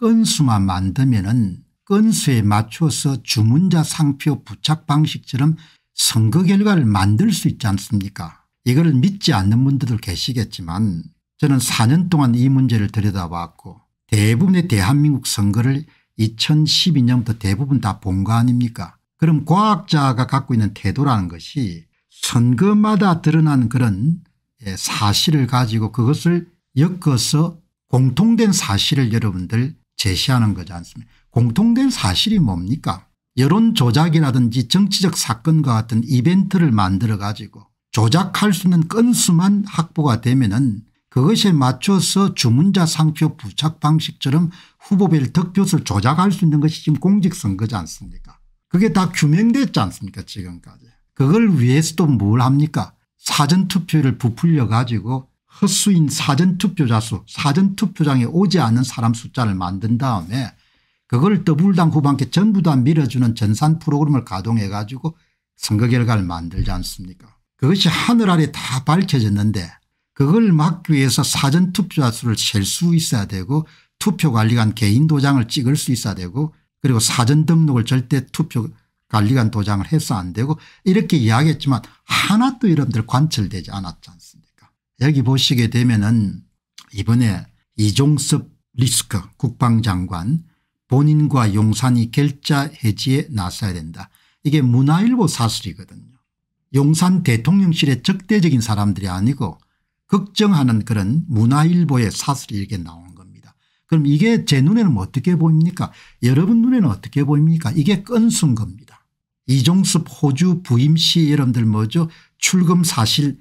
건수만 만들면은 건수에 맞춰서 주문자 상표 부착 방식처럼 선거 결과를 만들 수 있지 않습니까 이거를 믿지 않는 분들도 계시겠지만 저는 4년 동안 이 문제를 들여다봤고 대부분의 대한민국 선거를 2012년부터 대부분 다 본 거 아닙니까 그럼 과학자가 갖고 있는 태도라는 것이 선거마다 드러난 그런 예, 사실을 가지고 그것을 엮어서 공통된 사실을 여러분들 제시하는 거지 않습니까 공통된 사실이 뭡니까 여론 조작이라든지 정치적 사건과 같은 이벤트를 만들어 가지고 조작할 수 있는 건수만 확보가 되면 은 그것에 맞춰서 주문자 상표 부착 방식처럼 후보별 득표수를 조작할 수 있는 것이 지금 공직선거지 않습니까 그게 다 규명됐지 않습니까 지금까지 그걸 위해서도 뭘 합니까 사전투표를 부풀려 가지고 허수인 사전투표자 수 사전투표장에 오지 않은 사람 숫자를 만든 다음에 그걸 더불당 후반께 전부 다 밀어주는 전산 프로그램을 가동해 가지고 선거 결과를 만들지 않습니까 그것이 하늘 아래 다 밝혀졌는데 그걸 막기 위해서 사전투표자 수를 셀 수 있어야 되고 투표관리관 개인 도장을 찍을 수 있어야 되고 그리고 사전 등록을 절대 투표관리관 도장을 해서 안 되고 이렇게 이야기했지만 하나도 여러분들 관철되지 않았지 않습니까 여기 보시게 되면은 이번에 이종섭 리스크 국방장관 본인과 용산이 결자 해지에 나서야 된다. 이게 문화일보 사설이거든요. 용산 대통령실의 적대적인 사람들이 아니고 걱정하는 그런 문화일보의 사설이 이렇게 나온 겁니다. 그럼 이게 제 눈에는 어떻게 보입니까 여러분 눈에는 어떻게 보입니까 이게 끈순 겁니다. 이종섭 호주 부임시 여러분들 뭐죠 출금 사실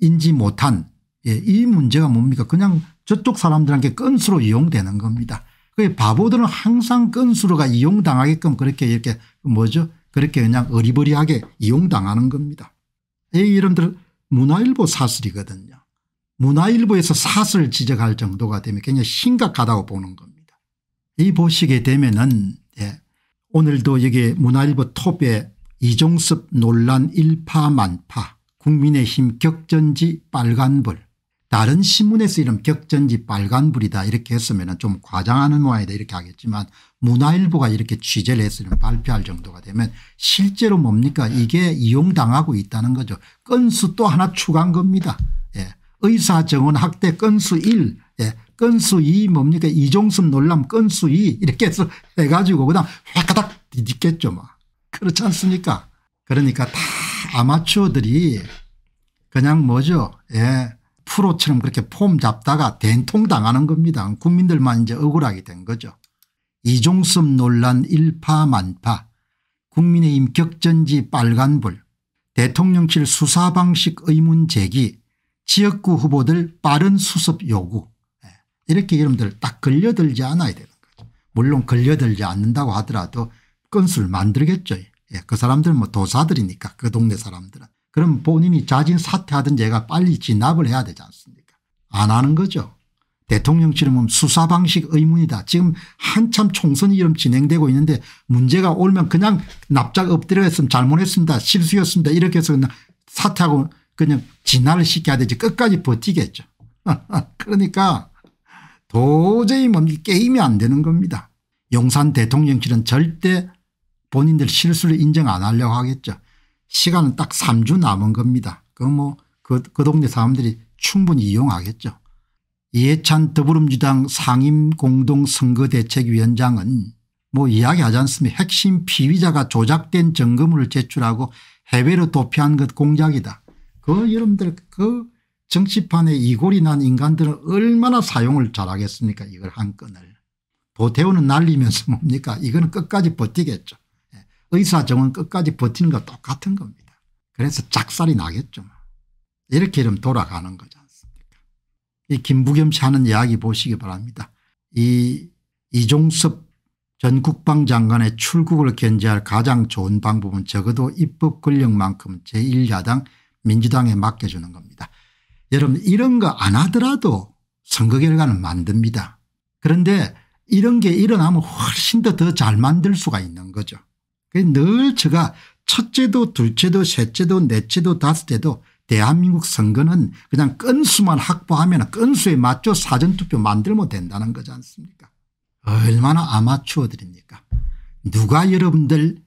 인지 못한 예, 이 문제가 뭡니까 그냥 저쪽 사람들한테 끈수로 이용되는 겁니다. 그 바보들은 항상 끈수로가 이용당하게끔 그렇게 이렇게 뭐죠 그렇게 그냥 어리버리하게 이용당하는 겁니다. 이 예, 이름들 문화일보 사슬이거든요 문화일보에서 사슬 지적할 정도가 되면 굉장히 심각하다고 보는 겁니다. 이 보시게 되면은 예, 오늘도 여기 문화일보 톱에 이종섭 논란 일파만파 국민의힘 격전지 빨간불 다른 신문에 서이는 격전지 빨간불이다 이렇게 했으면 좀 과장하는 모양이다 이렇게 하겠지만 문화일보가 이렇게 취재를 했으면 발표할 정도가 되면 실제로 뭡니까 네. 이게 이용당하고 있다는 거죠. 건수 또 하나 추가한 겁니다. 예. 의사 정원 학대 건수 1 예. 건수 2 뭡니까 이종섭 논란 건수 2 이렇게 해서 해가지고 그다음 화가닥 뒤집겠죠. 뭐. 그렇지 않습니까 그러니까 다 아마추어들이 그냥 뭐죠. 예. 프로처럼 그렇게 폼 잡다가 된통 당하는 겁니다. 국민들만 이제 억울하게 된 거죠. 이종섭 논란 일파만파 국민의힘 격전지 빨간불 대통령실 수사 방식 의문 제기 지역구 후보들 빠른 수습 요구 예. 이렇게 여러분들 딱 걸려들지 않아야 되는 거죠. 물론 걸려들지 않는다고 하더라도 건수를 만들겠죠. 예. 그 사람들은 뭐 도사들이니까 그 동네 사람들은. 그럼 본인이 자진 사퇴하던 얘가 빨리 진압을 해야 되지 않습니까 안 하는 거죠. 대통령실은 수사 방식 의문이다. 지금 한참 총선이 이름 진행되고 있는데 문제가 오면 그냥 납작 엎드려했으면 잘못했습니다. 실수였습니다. 이렇게 해서 그냥 사퇴하고 그냥 진화를 시켜야 되지 끝까지 버티겠죠. 그러니까 도저히 뭡니까 게임이 안 되는 겁니다. 용산 대통령실은 절대 본인들 실수를 인정 안 하려고 하겠죠. 시간은 딱 3주 남은 겁니다. 그뭐그 뭐, 그, 그 동네 사람들이 충분히 이용하겠죠. 이해찬 더불어민주당 상임공동선거대책위원장은 뭐 이야기하지 않습니까 핵심 피의자가 조작된 점검을 제출하고 해외로 도피한 것 공작이다. 그 여러분들 그 정치판에 이골이 난 인간들은 얼마나 사용을 잘하겠습니까 이걸 한 건을. 도태우는 날리면서 뭡니까 이거는 끝까지 버티겠죠. 의사정은 끝까지 버티는 거 똑같은 겁니다. 그래서 작살이 나겠죠. 이렇게 이러 돌아가는 거지 않습니까 이 김부겸 씨 하는 이야기 보시기 바랍니다. 이 이종섭 전 국방장관의 출국을 견제할 가장 좋은 방법은 적어도 입법 권력만큼 제1야당 민주당에 맡겨주는 겁니다. 여러분 이런 거 안 하더라도 선거 결과는 만듭니다. 그런데 이런 게 일어나면 훨씬 더 더 잘 만들 수가 있는 거죠. 늘 제가 첫째도 둘째도 셋째도 넷째도 다섯째도 대한민국 선거는 그냥 끈수만 확보하면 끈수에 맞춰 사전투표 만들면 된다는 거지 않습니까 얼마나 아마추어들입니까 누가 여러분들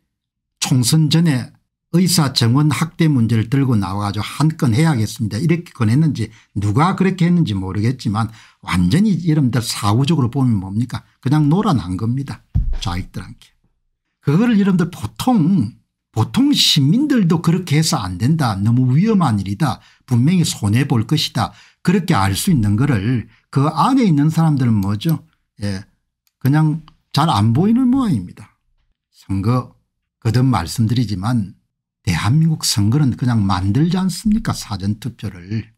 총선 전에 의사 정원 학대 문제를 들고 나와가지고 한 건 해야겠습니다 이렇게 권했는지 누가 그렇게 했는지 모르겠지만 완전히 여러분들 사후적으로 보면 뭡니까 그냥 노란한 겁니다 좌익들한테. 그거를 여러분들 보통 보통 시민들도 그렇게 해서 안 된다 너무 위험한 일이다 분명히 손해 볼 것이다 그렇게 알 수 있는 거를 그 안에 있는 사람들은 뭐죠 예 그냥 잘 안 보이는 모양입니다 선거 거듭 말씀드리지만 대한민국 선거는 그냥 만들지 않습니까 사전투표를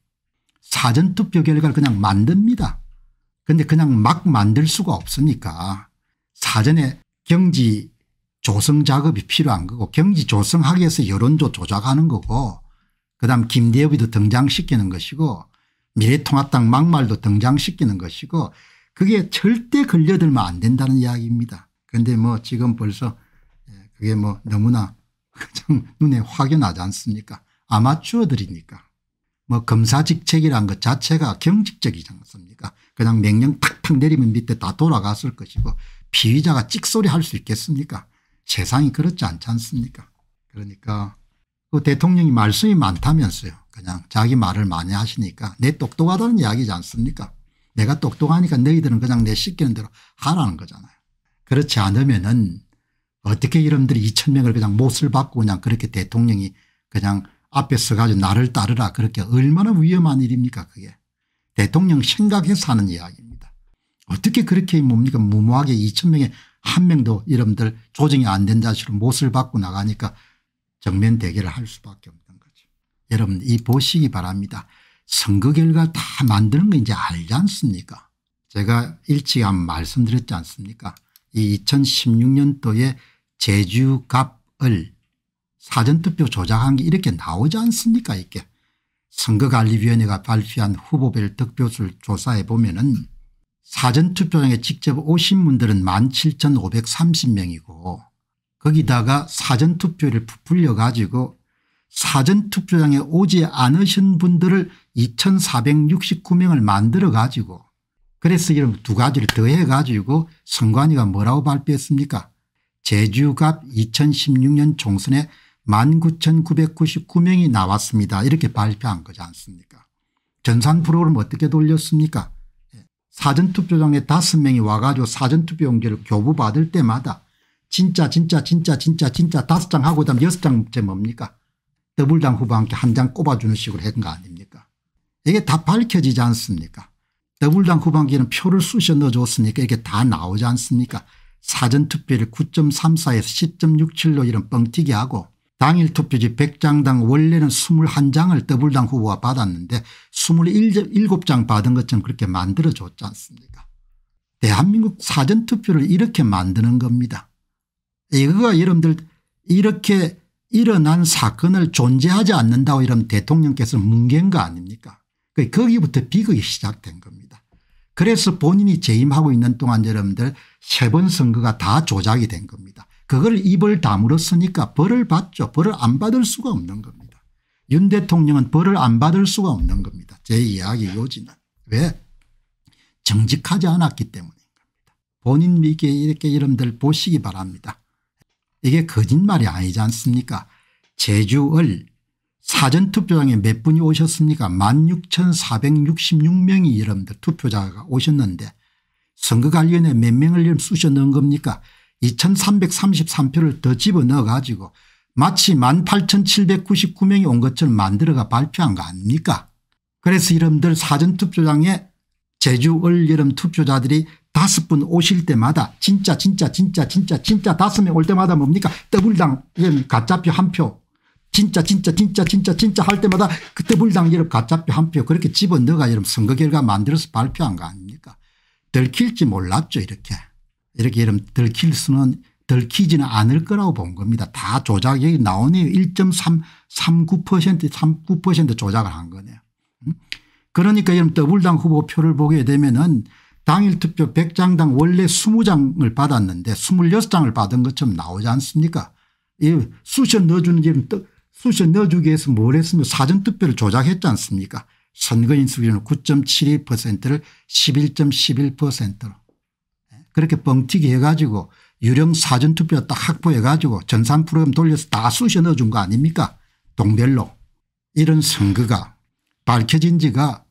사전투표 결과를 그냥 만듭니다 그런데 그냥 막 만들 수가 없으니까 사전에 경지 조성 작업이 필요한 거고 경기 조성하기 위해서 여론조 조작하는 거고 그다음 김대엽이도 등장시키는 것이고 미래통합당 막말도 등장시키는 것이고 그게 절대 걸려들면 안 된다는 이야기입니다. 그런데 뭐 지금 벌써 예, 그게 뭐 너무나 가장 눈에 확연하지 않습니까 아마추어들이니까 뭐 검사 직책이란 것 자체가 경직적이지 않습니까 그냥 명령 탁탁 내리면 밑에 다 돌아갔을 것이고 피의자가 찍소리 할 수 있겠습니까 세상이 그렇지 않지 않습니까 그러니까 그 대통령이 말씀이 많다면서요. 그냥 자기 말을 많이 하시니까 내 똑똑하다는 이야기지 않습니까 내가 똑똑하니까 너희들은 그냥 내 시키는 대로 하라는 거잖아요. 그렇지 않으면 은 어떻게 이름들이 2천 명을 그냥 못을 받고 그냥 그렇게 대통령이 그냥 앞에 서가지고 나를 따르라 그렇게 얼마나 위험한 일입니까 그게. 대통령 생각해서 하는 이야기입니다. 어떻게 그렇게 뭡니까 무모하게 2천 명의 한 명도 이름들 조정이 안 된 자식으로 못을 받고 나가니까 정면 대결을 할 수밖에 없는 거죠. 여러분 이 보시기 바랍니다. 선거 결과 다 만드는 거 이제 알지 않습니까 제가 일찍 한 말씀드렸지 않습니까 이 2016년도에 제주갑을 사전투표 조작한 게 이렇게 나오지 않습니까 이게 선거관리위원회가 발표한 후보별 득표수를 조사해 보면 은 사전투표장에 직접 오신 분들은 17,530명이고 거기다가 사전투표를 부풀려 가지고 사전투표장에 오지 않으신 분들을 2469명을 만들어 가지고 그래서 이런 두 가지를 더해 가지고 선관위가 뭐라고 발표했습니까 제주갑 2016년 총선에 19,999명이 나왔습니다 이렇게 발표한 거지 않습니까 전산 프로그램 어떻게 돌렸습니까 사전투표장에 다섯 명이 와가지고 사전투표 용지를 교부받을 때마다 진짜 진짜 진짜 진짜 진짜 다섯 장 하고 다음 여섯 장째 뭡니까 더블당 후보 함께 한장 꼽아주는 식으로 했던 거 아닙니까 이게 다 밝혀지지 않습니까 더블당 후반기에는 표를 쑤셔 넣어줬으니까 이게 다 나오지 않습니까 사전투표를 9.34에서 10.67로 이런 뻥튀기하고 당일 투표지 100장당 원래는 21장을 더블당 후보가 받았는데 27장 받은 것처럼 그렇게 만들어줬지 않습니까 대한민국 사전투표를 이렇게 만드는 겁니다. 이거가 여러분들 이렇게 일어난 사건을 존재하지 않는다고 이러면 대통령께서 뭉갠 거 아닙니까 그 거기부터 비극이 시작된 겁니다. 그래서 본인이 재임하고 있는 동안 여러분들 세 번 선거가 다 조작이 된 겁니다. 그걸 입을 다물었으니까 벌을 받죠. 벌을 안 받을 수가 없는 겁니다. 윤 대통령은 벌을 안 받을 수가 없는 겁니다. 제 이야기 요지는. 왜? 정직하지 않았기 때문인 겁니다. 본인 미끼 이렇게 이름들 보시기 바랍니다. 이게 거짓말이 아니지 않습니까 제주을 사전투표장에 몇 분이 오셨습니까 16,466명이 여러분들 투표자가 오셨는데 선거관리원에 몇 명을 쓰셔 넣은 겁니까 2333표를 더 집어넣어 가지고 마치 18,799명이 온 것처럼 만들어가 발표한 거 아닙니까 그래서 여러분들 사전투표장에 제주 올 여름 투표자들이 다섯 분 오실 때마다 진짜 진짜 진짜 진짜 진짜 다섯 명 올 때마다 뭡니까 더블당 가짜표 한 표 진짜 진짜 진짜 진짜 진짜 할 때마다 그 더블당 여름 가짜표 한 표 그렇게 집어넣어가 여러분 선거 결과 만들어서 발표한 거 아닙니까 들킬지 몰랐죠 이렇게. 이렇게 이름 들킬 수는 들키지는 않을 거라고 본 겁니다. 다 조작 여 나오네요. 1.39% 39% 조작을 한 거네요. 음? 그러니까 여러분 더블당 후보 표를 보게 되면은 당일 투표 100장당 원래 20장을 받았는데 26장을 받은 것처럼 나오지 않습니까? 이 수셔 넣어주는 이 수셔 넣어주기 위해서 뭘 했으면 사전투표를 조작했지 않습니까? 선거인수기는 9.72%를 11.11%로. 그렇게 뻥튀기 해가지고 유령 사전투표 딱 확보해가지고 전산 프로그램 돌려서 다 쑤셔 넣어준 거 아닙니까 동별로 이런 선거가 밝혀진 지가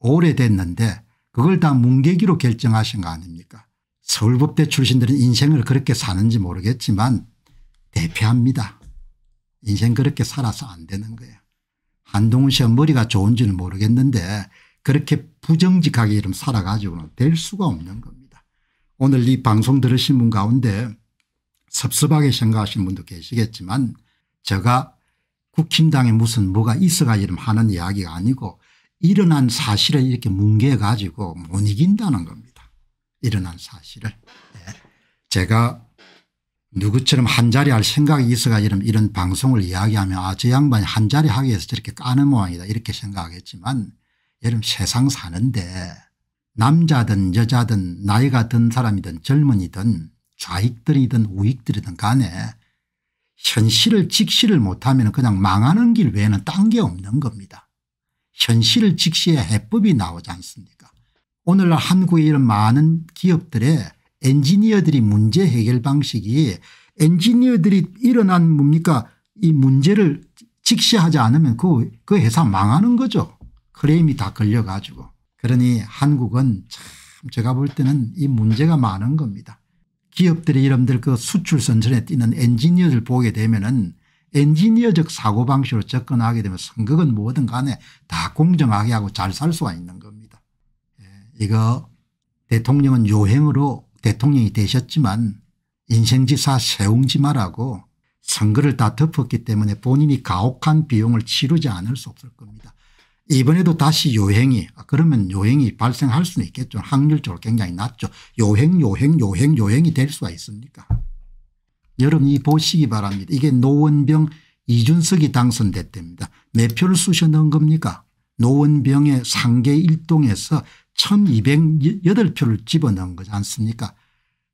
오래됐는데 그걸 다 뭉개기로 결정하신 거 아닙니까 서울법대 출신들은 인생을 그렇게 사는지 모르겠지만 대표합니다. 인생 그렇게 살아서 안 되는 거예요. 한동훈 씨가 머리가 좋은지는 모르겠는데 그렇게 부정직하게 이름 살아가지고는 될 수가 없는 겁니다. 오늘 이 방송 들으신 분 가운데 섭섭하게 생각하시는 분도 계시겠지만 제가 국힘당에 무슨 뭐가 있어가지고 하는 이야기가 아니고 일어난 사실을 이렇게 뭉개 가지고 못 이긴다는 겁니다. 일어난 사실을. 네. 제가 누구처럼 한자리 할 생각이 있어가지고 이런 방송을 이야기하면 아저 양반이 한자리 하기 위해서 저렇게 까는 모양이다 이렇게 생각하겠지만 여러분 세상 사는데 남자든 여자든 나이가 든 사람이든 젊은이든 좌익들이든 우익들이든 간에 현실을 직시를 못하면 그냥 망하는 길 외에는 딴 게 없는 겁니다. 현실을 직시해 해법이 나오지 않습니까 오늘날 한국에 이런 많은 기업들의 엔지니어들이 문제 해결 방식이 엔지니어들이 일어난 뭡니까 이 문제를 직시하지 않으면 그, 그 회사 망하는 거죠. 크레임이 다 걸려가지고. 그러니 한국은 참 제가 볼 때는 이 문제가 많은 겁니다. 기업들이 이름들 그 수출선전에 뛰는 엔지니어들 보게 되면은 엔지니어적 사고방식으로 접근하게 되면 선거건 뭐든 간에 다 공정하게 하고 잘 살 수가 있는 겁니다. 예, 이거 대통령은 요행으로 대통령이 되셨지만 인생지사 세웅지마라고 선거를 다 덮었기 때문에 본인이 가혹한 비용을 치르지 않을 수 없을 겁니다. 이번에도 다시 요행이 아, 그러면 요행이 발생할 수는 있겠죠. 확률적으로 굉장히 낮죠. 요행 요행 요행 요행이 될 수가 있습니까. 여러분 이 보시기 바랍니다. 이게 노원병 이준석이 당선됐답니다. 몇 표를 쑤셔 넣은 겁니까 노원병의 상계 1동에서 1208표를 집어넣은 거지 않습니까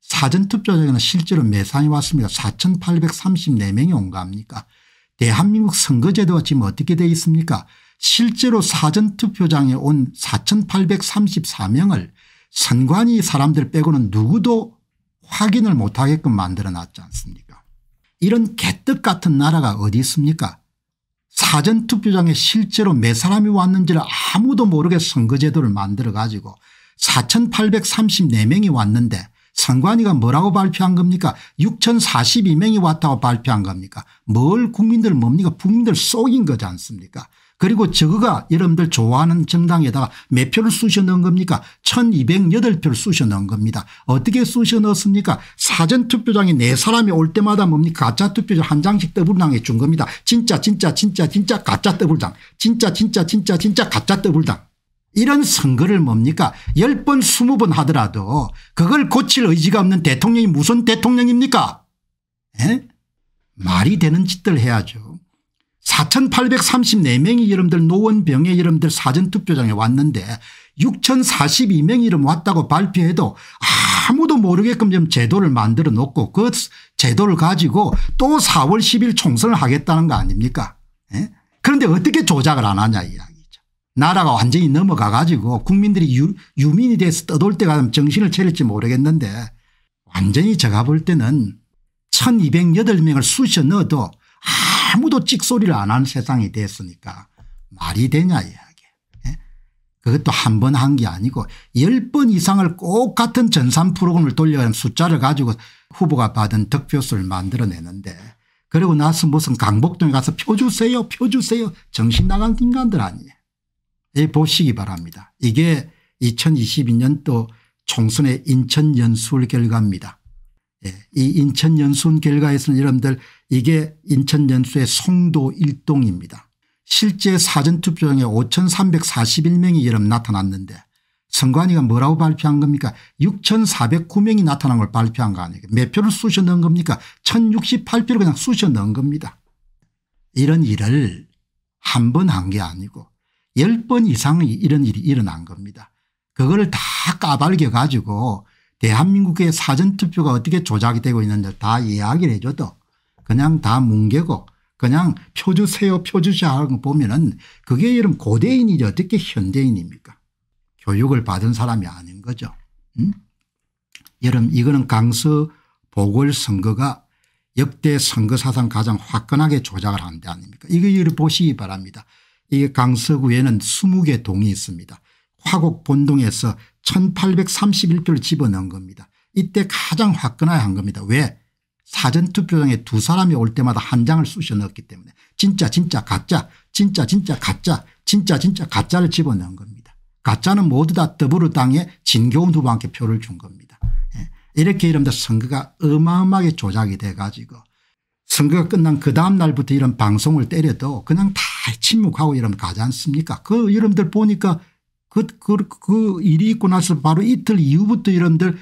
사전투표자에는 실제로 매상이 왔습니다. 4834명이 온거 겁니까 대한민국 선거제도가 지금 어떻게 되어 있습니까 실제로 사전투표장에 온 4834명을 선관위 사람들 빼고는 누구도 확인을 못하게끔 만들어놨지 않습니까 이런 개떡 같은 나라가 어디 있습니까 사전투표장에 실제로 몇 사람이 왔는지를 아무도 모르게 선거제도를 만들어 가지고 4834명이 왔는데 선관위가 뭐라고 발표한 겁니까 6042명이 왔다고 발표한 겁니까 뭘 국민들 뭡니까 국민들 속인 거지 않습니까 그리고 저거가 여러분들 좋아하는 정당에다가 몇 표를 쑤셔 넣은 겁니까 1208표를 쑤셔 넣은 겁니다. 어떻게 쑤셔 넣었습니까 사전투표장에 네 사람이 올 때마다 뭡니까 가짜 투표장 한 장씩 더블당해 준 겁니다. 진짜 진짜 진짜 진짜 가짜 더블당 진짜 진짜 진짜 진짜 가짜 더블당 이런 선거를 뭡니까 10번 20번 하더라도 그걸 고칠 의지가 없는 대통령이 무슨 대통령입니까 에? 말이 되는 짓들 해야죠. 4,834명이 여러분들 노원병에 여러분들 사전투표장에 왔는데 6,042명이 이름 왔다고 발표해도 아무도 모르게끔 좀 제도를 만들어 놓고 그 제도를 가지고 또 4월 10일 총선을 하겠다는 거 아닙니까 예? 그런데 어떻게 조작을 안 하냐 이야기죠. 나라가 완전히 넘어가 가지고 국민들이 유, 유민이 돼서 떠돌 때가 면 정신을 차릴지 모르겠는데 완전히 제가 볼 때는 1208명을 쑤셔 넣어도 아무도 찍소리를 안 하는 세상이 됐으니까 말이 되냐 이야기. 예? 그것도 한 번 한 게 아니고 열 번 이상을 꼭 같은 전산 프로그램을 돌려야 숫자를 가지고 후보가 받은 득표수를 만들어내는데 그리고 나서 무슨 강복동에 가서 표 주세요 표 주세요 정신 나간 인간들 아니에요. 예, 보시기 바랍니다. 이게 2022년도 총선의 인천 연수 결과입니다. 예, 이 인천 연수원 결과에서는 여러분들 이게 인천 연수의 송도 일동입니다. 실제 사전투표장에 5341명이 여러분 나타났는데 선관위가 뭐라고 발표한 겁니까 6409명이 나타난 걸 발표한 거 아니에요. 몇 표를 쑤셔 넣은 겁니까 1068표를 그냥 쑤셔 넣은 겁니다. 이런 일을 한 번 한 게 아니고 10번 이상 이런 일이 일어난 겁니다. 그거를 다 까발겨 가지고 대한민국의 사전투표가 어떻게 조작이 되고 있는지 다 이야기를 해줘도 그냥 다 뭉개고 그냥 표 주세요 표 주자 하고 보면은 그게 이런 고대인이지 어떻게 현대인입니까 교육을 받은 사람이 아닌 거죠. 응? 음? 여러분 이거는 강서 보궐선거가 역대 선거사상 가장 화끈하게 조작을 한 데 아닙니까 이거를 보시기 바랍니다. 이게 강서구에는 20개 동이 있습니다. 화곡 본동에서 1831표를 집어넣은 겁니다. 이때 가장 화끈하한 겁니다. 왜 사전투표장에 두 사람이 올 때마다 한 장을 쑤셔 넣었기 때문에 진짜 진짜 가짜 진짜 진짜 가짜 진짜 진짜 가짜를 집어넣은 겁니다. 가짜는 모두 다 더불어당의 진교훈 후보한테 표를 준 겁니다. 예? 이렇게 이른바 선거가 어마어마하게 조작이 돼 가지고 선거가 끝난 그 다음 날부터 이런 방송을 때려도 그냥 다 침묵하고 이러면 가지 않습니까 그이름들 보니까 그, 그, 그 일이 있고 나서 바로 이틀 이후부터 이런들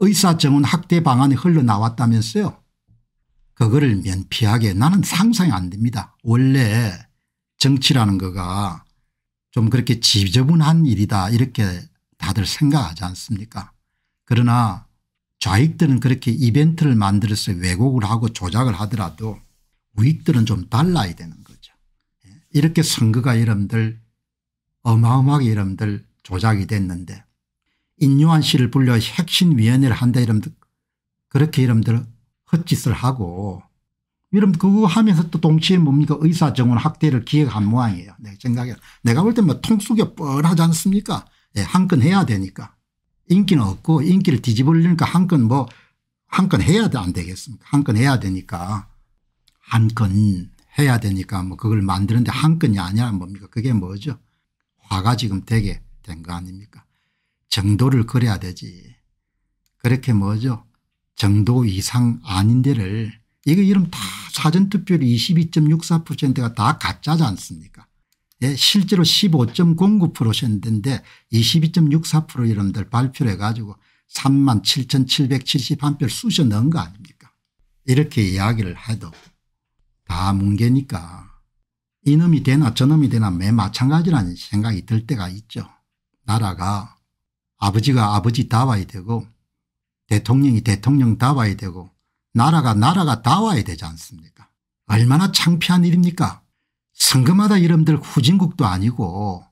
의사 정은 학대 방안이 흘러나왔다면서요. 그거를 면피하게 나는 상상이 안 됩니다. 원래 정치라는 거가 좀 그렇게 지저분한 일이다 이렇게 다들 생각하지 않습니까 그러나 좌익들은 그렇게 이벤트를 만들어서 왜곡을 하고 조작을 하더라도 우익들은 좀 달라야 되는 거죠. 예. 이렇게 선거가 여러분들 어마어마하게 여러분들 조작이 됐는데 인유한 씨를 불려 핵심위원회를 한다 여러분들 그렇게 여러분들 헛짓을 하고 여러분 그거 하면서 또 동시에 뭡니까 의사 정원 확대를 기획한 모양이에요. 내 생각에 내가 볼 때 뭐 통수가 뻔하지 않습니까? 예, 한건 해야 되니까 인기는 없고 인기를 뒤집으려니까 한 건 뭐한 건 해야 안 되겠습니까? 한 건 해야 되니까 한 건 해야 되니까 뭐 그걸 만드는데 한 건이 아니라 뭡니까? 그게 뭐죠? 화가 지금 되게 된 거 아닙니까 정도를 그려야 되지 그렇게 뭐죠 정도 이상 아닌 데를 이거 이름 다 사전투표율 22.64%가 다 가짜지 않습니까 예, 실제로 1 5 0 9였데22.64%여러들 발표를 해가지고 3만 7,771표 쑤셔 넣은 거 아닙니까 이렇게 이야기를 해도 다 뭉개니까 이놈이 되나 저놈이 되나 매 마찬가지라는 생각이 들 때가 있죠. 나라가 아버지가 아버지다와야 되고 대통령이 대통령다와야 되고 나라가 나라가다와야 되지 않습니까 얼마나 창피한 일입니까 선거마다 이름들 후진국도 아니고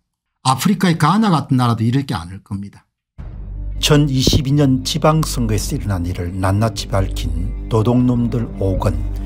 아프리카의 가나 같은 나라도 이렇게 않을 겁니다. 2022년 지방선거에서 일어난 일을 낱낱이 밝힌 도둑놈들 5건